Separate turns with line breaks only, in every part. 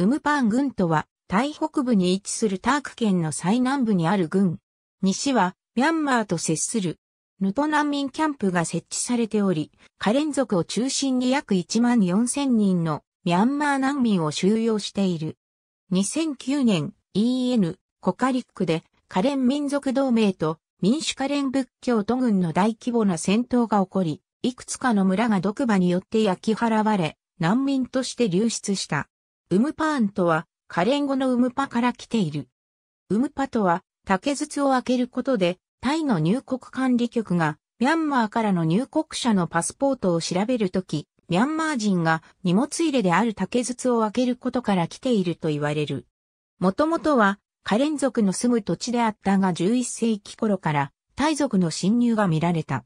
ウムパン軍とは、タイ北部に位置するターク県の最南部にある軍。西は、ミャンマーと接する、ヌポ難民キャンプが設置されており、カレン族を中心に約1万4千人のミャンマー難民を収容している。2009年 EN コカリックでカレン民族同盟と民主カレン仏教都軍の大規模な戦闘が起こり、いくつかの村が毒馬によって焼き払われ、難民として流出した。ウムパーンとは、カレン語のウムパから来ている。ウムパとは、竹筒を開けることで、タイの入国管理局が、ミャンマーからの入国者のパスポートを調べるとき、ミャンマー人が荷物入れである竹筒を開けることから来ていると言われる。もともとは、カレン族の住む土地であったが11世紀頃から、タイ族の侵入が見られた。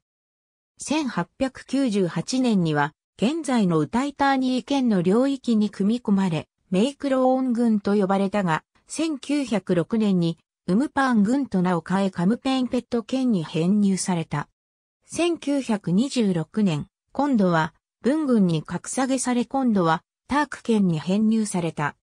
1898年には、現在のウタイターニー県の領域に組み込まれ、メイクローン軍と呼ばれたが、1906年にウムパン軍と名を変えカムペンペット県に編入された。1926年、今度は文軍に格下げされ今度はターク県に編入された。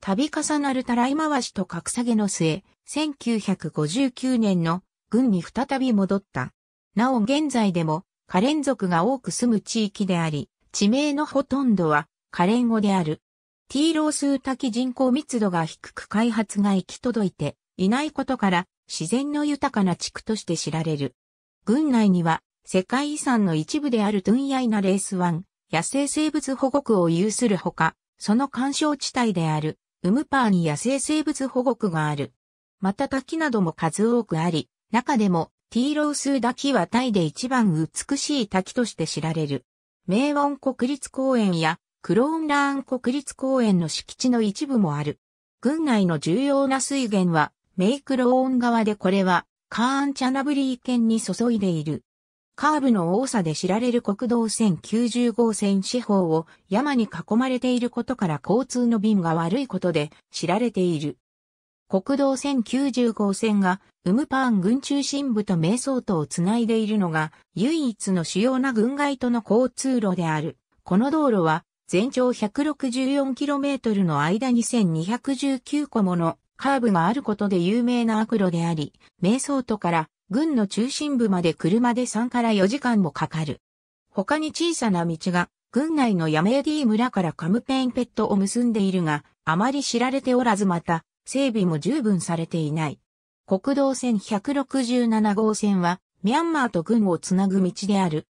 度重なるたらい回しと格下げの末、1959年の軍に再び戻った。なお現在でも、カレン族が多く住む地域であり、地名のほとんどはカレン語である。ティーローー滝人口密度が低く開発が行き届いていないことから自然の豊かな地区として知られる。郡内には世界遺産の一部であるトゥンヤイナレースワン、野生生物保護区を有するほか、その干渉地帯であるウムパーに野生生物保護区がある。また滝なども数多くあり、中でもティーロース滝はタイで一番美しい滝として知られる。名温国立公園やクローンラーン国立公園の敷地の一部もある。郡内の重要な水源は、メイクローン側でこれは、カーンチャナブリー県に注いでいる。カーブの多さで知られる国道線90号線四方を山に囲まれていることから交通の便が悪いことで知られている。国道線90号線がウムパーン軍中心部と瞑想とをつないでいるのが唯一の主要な軍外との交通路である。この道路は全長 164km の間に1219個ものカーブがあることで有名な悪路であり、瞑想都から軍の中心部まで車で3から4時間もかかる。他に小さな道が、軍内のヤメーディ村からカムペンペットを結んでいるが、あまり知られておらずまた、整備も十分されていない。国道線167号線は、ミャンマーと軍をつなぐ道である。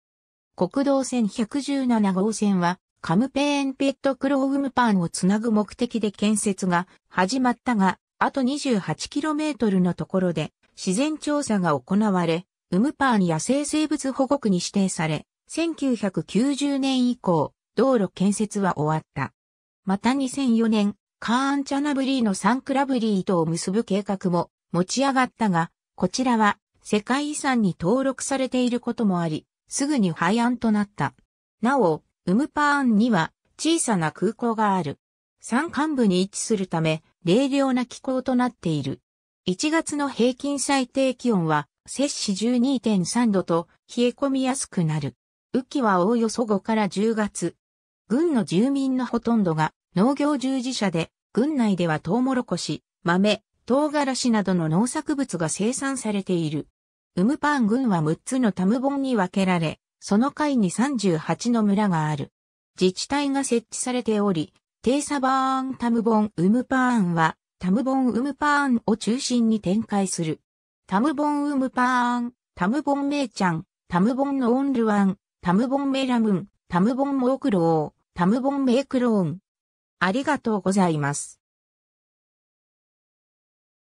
国道線117号線は、カムペーンペットクローウムパンをつなぐ目的で建設が始まったが、あと 28km のところで自然調査が行われ、ウムパーン野生生物保護区に指定され、1990年以降、道路建設は終わった。また2004年、カーンチャナブリーのサンクラブリーとを結ぶ計画も持ち上がったが、こちらは世界遺産に登録されていることもあり、すぐに廃案となった。なお、ウムパーンには小さな空港がある。山間部に位置するため、冷涼な気候となっている。1月の平均最低気温は、摂氏12.3度と冷え込みやすくなる。雨季はおおよそ5から10月。軍の住民のほとんどが農業従事者で、軍内ではトウモロコシ、豆、唐辛子などの農作物が生産されている。ウムパーン軍は6つのタムボンに分けられ、その階に38の村がある。自治体が設置されており、テーサバーンタムボンウムパーンは、タムボンウムパーンを中心に展開する。タムボンウムパーン、タムボンメイちゃん、タムボンノオンルワン、タムボンメラムン、タムボンモークロー、タムボンメイクローン。ありがとうございます。